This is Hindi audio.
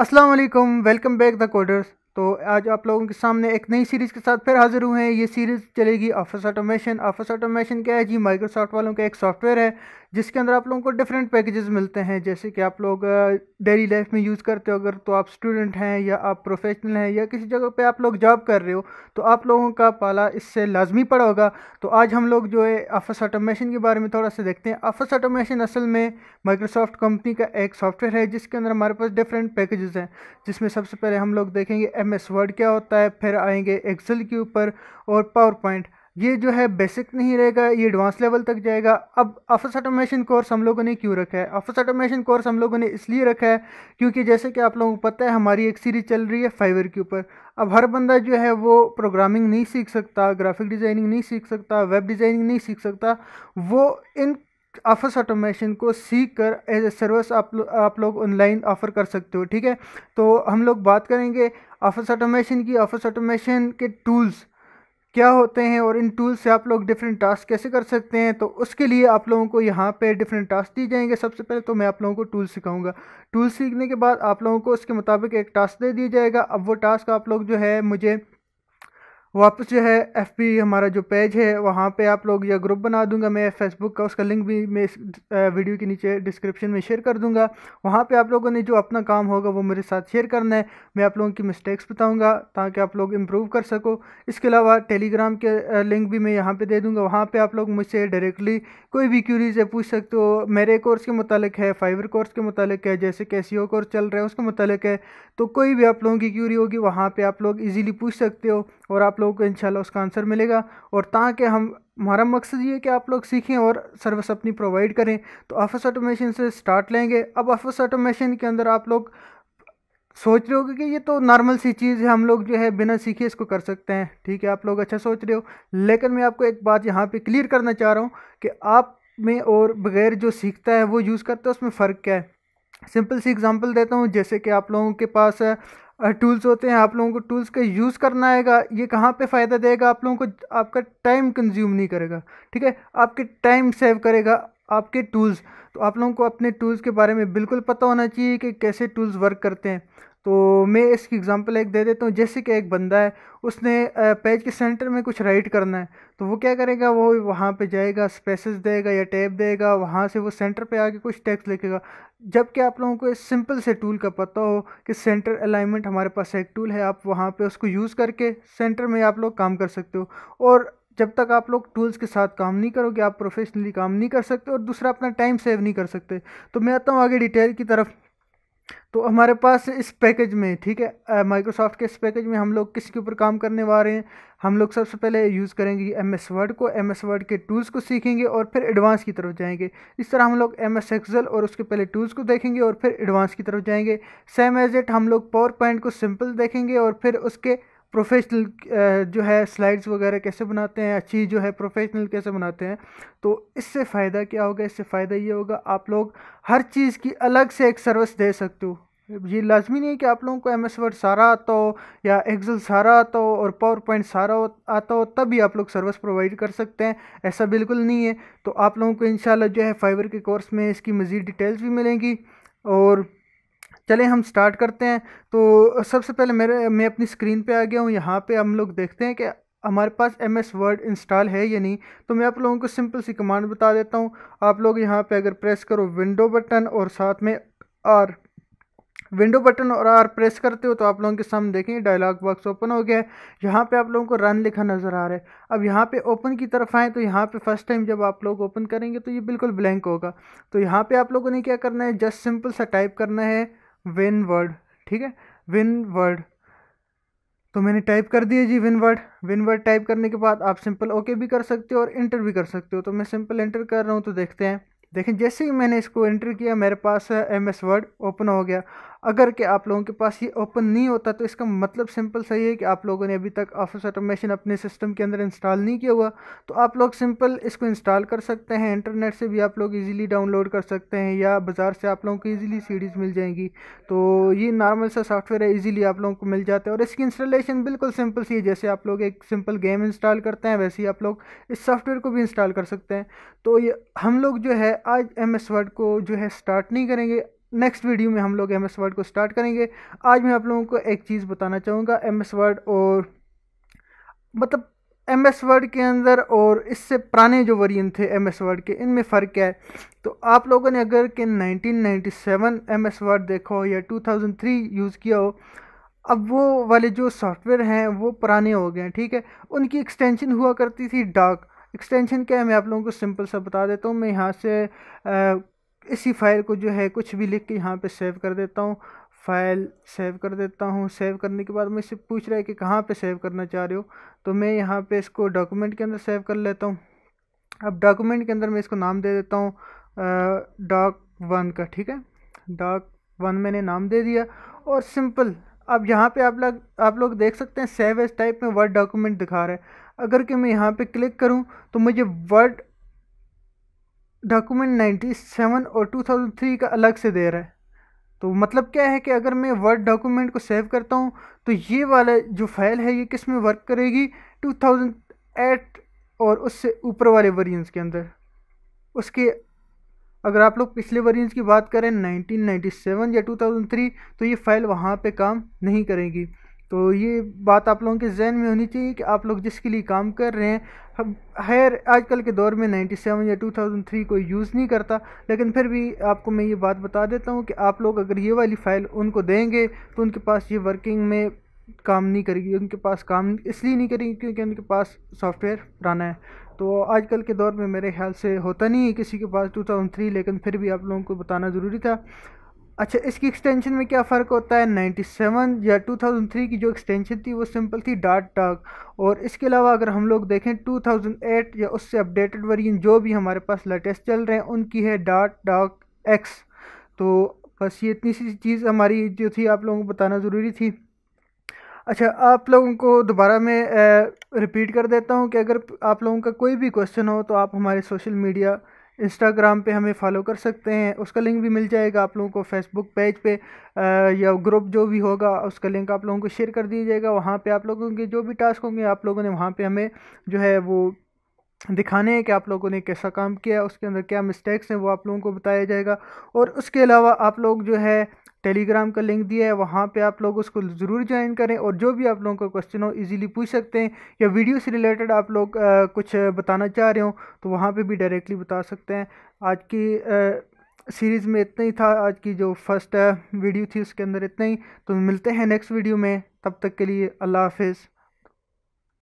Aslam welcome back the coders तो आज आप लोगों के सामने एक नई सीरीज़ के साथ फिर हाज़िर हुए हैं ये सीरीज़ चलेगी ऑफिस ऑटोमेशन ऑफिस ऑटोमेशन क्या है जी माइक्रोसॉफ्ट वालों का एक सॉफ्टवेयर है जिसके अंदर आप लोगों को डिफरेंट पैकेजेस मिलते हैं जैसे कि आप लोग डेली लाइफ में यूज़ करते हो अगर तो आप स्टूडेंट हैं या आप प्रोफेशनल हैं या किसी जगह पे आप लोग जॉब कर रहे हो तो आप लोगों का पाला इससे लाजमी पड़ा होगा तो आज हम लोग जो है ऑफिस ऑटोमेशन के बारे में थोड़ा सा देखते हैं ऑफिस ऑटोमेशन असल में माइक्रोसॉफ्ट कंपनी का एक सॉफ्टवेयर है जिसके अंदर हमारे पास डिफरेंट पैकेजेज़ हैं जिसमें सबसे पहले हम लोग देखेंगे एम एस वर्ड क्या होता है फिर आएँगे एक्सल के ऊपर और पावर पॉइंट ये जो है बेसिक नहीं रहेगा ये एडवांस लेवल तक जाएगा अब ऑफिस ऑटोमेशन कोर्स हम लोगों ने क्यों रखा है ऑफिस ऑटोमेशन कोर्स हम लोगों ने इसलिए रखा है क्योंकि जैसे कि आप लोगों को पता है हमारी एक सीरीज चल रही है फाइवर के ऊपर अब हर बंदा जो है वो प्रोग्रामिंग नहीं सीख सकता ग्राफिक डिज़ाइनिंग नहीं सीख सकता वेब डिज़ाइनिंग नहीं सीख सकता वो इन ऑफिस ऑटोमेशन को सीख कर एज ए सर्विस आप आप लोग ऑनलाइन ऑफ़र कर सकते हो ठीक है तो हम लोग बात करेंगे ऑफिस ऑटोमेशन की ऑफिस ऑटोमेशन के टूल्स क्या होते हैं और इन टूल से आप लोग डिफरेंट टास्क कैसे कर सकते हैं तो उसके लिए आप लोगों को यहाँ पे डिफरेंट टास्क दिए जाएंगे सबसे पहले तो मैं आप लोगों को टूल सिखाऊंगा टूल सीखने के बाद आप लोगों को उसके मुताबिक एक टास्क दे दिया जाएगा अब वो टास्क आप लोग जो है मुझे वापस जो है एफ पी हमारा जो पेज है वहाँ पे आप लोग या ग्रुप बना दूंगा मैं फेसबुक का उसका लिंक भी मैं इस वीडियो के नीचे डिस्क्रिप्शन में शेयर कर दूंगा वहाँ पे आप लोगों ने जो अपना काम होगा वो मेरे साथ शेयर करना है मैं आप लोगों की मिस्टेक्स बताऊंगा ताकि आप लोग इम्प्रूव कर सको इसके अलावा टेलीग्राम के लिंक भी मैं यहाँ पर दे दूँगा वहाँ पर आप लोग मुझसे डायरेक्टली कोई भी क्यूरीज है पूछ सकते हो मेरे कोर्स के मुतालिक है फाइबर कोर्स के मुतालिक है जैसे के सी कोर्स चल रहा है उसके मुतालिक है तो कोई भी आप लोगों की क्यूरी होगी वहाँ पर आप लोग ईजिली पूछ सकते हो और आप आप लोगों को इंशाल्लाह उसका आंसर मिलेगा और ताकि हम हमारा मकसद ये है कि आप लोग सीखें और सर्विस अपनी प्रोवाइड करें तो ऑफिस ऑटोमेशन से स्टार्ट लेंगे अब ऑफिस ऑटोमेशन के अंदर आप लोग सोच रहे होगे कि ये तो नॉर्मल सी चीज़ है हम लोग जो है बिना सीखे इसको कर सकते हैं ठीक है आप लोग अच्छा सोच रहे हो लेकिन मैं आपको एक बात यहाँ पे क्लियर करना चाह रहा हूँ कि आप में और बगैर जो सीखता है वो यूज़ करता है उसमें फ़र्क क्या है सिंपल सी एग्जांपल देता हूँ जैसे कि आप लोगों के पास टूल्स होते हैं आप लोगों को टूल्स का यूज़ करना आएगा ये कहाँ पे फ़ायदा देगा आप लोगों को आपका टाइम कंज्यूम नहीं करेगा ठीक है आपके टाइम सेव करेगा आपके टूल्स तो आप लोगों को अपने टूल्स के बारे में बिल्कुल पता होना चाहिए कि कैसे टूल्स वर्क करते हैं तो मैं इसकी एग्ज़ाम्पल एक दे देता हूँ जैसे कि एक बंदा है उसने पेज के सेंटर में कुछ राइट करना है तो वो क्या करेगा वो वहाँ पे जाएगा स्पेसेस देगा या टैब देगा वहाँ से वो सेंटर पे आके कुछ टेक्स्ट लिखेगा जबकि आप लोगों को इस सिंपल से टूल का पता हो कि सेंटर अलाइनमेंट हमारे पास एक टूल है आप वहाँ पर उसको यूज़ करके सेंटर में आप लोग काम कर सकते हो और जब तक आप लोग टूल्स के साथ काम नहीं करोगे आप प्रोफेशनली काम नहीं कर सकते और दूसरा अपना टाइम सेव नहीं कर सकते तो मैं आता हूँ आगे डिटेल की तरफ तो हमारे पास इस पैकेज में ठीक है माइक्रोसॉफ्ट के इस पैकेज में हम लोग किसके ऊपर काम करने वाले हैं हम लोग सबसे पहले यूज़ करेंगे एम एस वर्ड को एम एस वर्ड के टूल्स को सीखेंगे और फिर एडवांस की तरफ जाएंगे इस तरह हम लोग एम एस एक्सल और उसके पहले टूल्स को देखेंगे और फिर एडवांस की तरफ जाएंगे सेम एज एट हम लोग पावर पॉइंट को सिंपल देखेंगे और फिर उसके प्रोफेशनल जो है स्लाइड्स वगैरह कैसे बनाते हैं अच्छी जो है प्रोफेशनल कैसे बनाते हैं तो इससे फ़ायदा क्या होगा इससे फ़ायदा ये होगा आप लोग हर चीज़ की अलग से एक सर्विस दे सकते हो ये लाजमी नहीं है कि आप लोगों को एम एस वर्ड सारा आता हो या एक्सेल सारा आता हो और पावर पॉइंट सारा आता हो तभी आप लोग सर्विस प्रोवाइड कर सकते हैं ऐसा बिल्कुल नहीं है तो आप लोगों को इन जो है फाइबर के कोर्स में इसकी मज़ीद डिटेल्स भी मिलेंगी और चले हम स्टार्ट करते हैं तो सबसे पहले मेरे मैं अपनी स्क्रीन पे आ गया हूँ यहाँ पे हम लोग देखते हैं कि हमारे पास एम एस वर्ड इंस्टॉल है या नहीं तो मैं आप लोगों को सिंपल सी कमांड बता देता हूँ आप लोग यहाँ पे अगर प्रेस करो विंडो बटन और साथ में आर विंडो बटन और आर प्रेस करते हो तो आप लोगों के सामने देखेंगे डायलॉग बॉक्स ओपन हो गया है यहाँ पे आप लोगों को रन लिखा नज़र आ रहा है अब यहाँ पे ओपन की तरफ आएँ तो यहाँ पे फर्स्ट टाइम जब आप लोग ओपन करेंगे तो ये बिल्कुल ब्लैंक होगा तो यहाँ पे आप लोगों ने क्या करना है जस्ट सिंपल सा टाइप करना है विन वर्ड ठीक है विन वर्ड तो मैंने टाइप कर दिया जी winword winword type करने के बाद आप सिंपल ओके भी कर सकते हो और इंटर भी कर सकते हो तो मैं सिंपल इंटर कर रहा हूँ तो देखते हैं देखें जैसे ही मैंने इसको एंटर किया मेरे पास एम एस वर्ड ओपन हो गया अगर कि आप लोगों के पास ये ओपन नहीं होता तो इसका मतलब सिंपल सही है कि आप लोगों ने अभी तक ऑफिस ऑटोमेशन अपने सिस्टम के अंदर इंस्टॉल नहीं किया हुआ तो आप लोग सिंपल इसको इंस्टॉल कर सकते हैं इंटरनेट से भी आप लोग इजीली डाउनलोड कर सकते हैं या बाज़ार से आप लोगों को ईजिली सीडीज़ मिल जाएंगी तो ये नॉर्मल सा सॉफ्टवेयर है ईजिली आप लोगों को मिल जाता है और इसकी इंस्टॉलेशन बिल्कुल सिंपल सी है जैसे आप लोग एक सिंपल गेम इंस्टॉल करते हैं वैसे ही आप लोग इस सॉफ्टवेयर को भी इंस्टॉल कर सकते हैं तो ये हम लोग जो है आज एम एस वर्ड को जो है स्टार्ट नहीं करेंगे नेक्स्ट वीडियो में हम लोग एम एस वर्ड को स्टार्ट करेंगे आज मैं आप लोगों को एक चीज़ बताना चाहूँगा एम एस वर्ड और मतलब एम एस वर्ड के अंदर और इससे पुराने जो वरियन थे एम एस वर्ड के इनमें फ़र्क क्या है तो आप लोगों ने अगर कि 1997 एम एस वर्ड देखा हो या 2003 यूज़ किया हो अब वो वाले जो सॉफ्टवेयर हैं वो पुराने हो गए हैं ठीक है उनकी एक्सटेंशन हुआ करती थी डाक एक्सटेंशन क्या है मैं आप लोगों को सिंपल सा बता देता हूँ मैं यहाँ से इसी फाइल को जो है कुछ भी लिख के यहाँ पे सेव कर देता हूँ फाइल सेव कर देता हूँ सेव करने के बाद मैं इससे पूछ रहा है कि कहाँ पे सेव करना चाह रहे हो तो मैं यहाँ पे इसको डॉक्यूमेंट के अंदर सेव कर लेता हूँ अब डॉक्यूमेंट के अंदर मैं इसको नाम दे देता हूँ डॉक वन का ठीक है डॉक वन मैंने नाम दे दिया और सिंपल अब यहाँ पे आप लोग आप लोग देख सकते हैं सेव एस टाइप में वर्ड डॉक्यूमेंट दिखा रहा है अगर कि मैं यहाँ पे क्लिक करूँ तो मुझे वर्ड डॉक्यूमेंट 97 और 2003 का अलग से दे रहा है तो मतलब क्या है कि अगर मैं वर्ड डॉक्यूमेंट को सेव करता हूँ तो ये वाला जो फाइल है ये किस में वर्क करेगी 2008 और उससे ऊपर वाले वरियंस के अंदर उसके अगर आप लोग पिछले वरियंस की बात करें 1997 या 2003 तो ये फ़ाइल वहाँ पे काम नहीं करेगी तो ये बात आप लोगों के जहन में होनी चाहिए कि आप लोग जिसके लिए काम कर रहे हैं खैर आजकल के दौर में 97 या 2003 कोई यूज़ नहीं करता लेकिन फिर भी आपको मैं ये बात बता देता हूँ कि आप लोग अगर ये वाली फ़ाइल उनको देंगे तो उनके पास ये वर्किंग में काम नहीं करेगी उनके पास काम इसलिए नहीं करेगी क्योंकि उनके पास सॉफ्टवेयर पुराना है तो आजकल के दौर में मेरे ख्याल से होता नहीं है किसी के पास थ्री लेकिन फिर भी आप लोगों को बताना ज़रूरी था अच्छा इसकी एक्सटेंशन में क्या फ़र्क होता है 97 या 2003 की जो एक्सटेंशन थी वो सिंपल थी डाट डाक और इसके अलावा अगर हम लोग देखें 2008 या उससे अपडेटेड वर्जन जो भी हमारे पास लेटेस्ट चल रहे हैं उनकी है डाट डाक एक्स तो बस ये इतनी सी चीज़ हमारी जो थी आप लोगों को बताना ज़रूरी थी अच्छा आप लोगों को दोबारा मैं रिपीट कर देता हूँ कि अगर आप लोगों का कोई भी क्वेश्चन हो तो आप हमारे सोशल मीडिया इंस्टाग्राम पे हमें फॉलो कर सकते हैं उसका लिंक भी मिल जाएगा आप लोगों को फेसबुक पेज पे या ग्रुप जो भी होगा उसका लिंक आप लोगों को शेयर कर दिया जाएगा वहाँ पे आप लोगों के जो भी टास्क होंगे आप लोगों ने वहाँ पे हमें जो है वो दिखाने हैं कि आप लोगों ने कैसा काम किया उसके अंदर क्या मिस्टेक्स हैं वो आप लोगों को बताया जाएगा और उसके अलावा आप लोग जो है टेलीग्राम का लिंक दिया है वहाँ पे आप लोग उसको ज़रूर ज्वाइन करें और जो भी आप लोगों का क्वेश्चन हो इजीली पूछ सकते हैं या वीडियो से रिलेटेड आप लोग आ, कुछ बताना चाह रहे हो तो वहाँ पे भी डायरेक्टली बता सकते हैं आज की आ, सीरीज़ में इतना ही था आज की जो फर्स्ट वीडियो थी उसके अंदर इतना ही तो मिलते हैं नेक्स्ट वीडियो में तब तक के लिए अल्लाह हाफिज़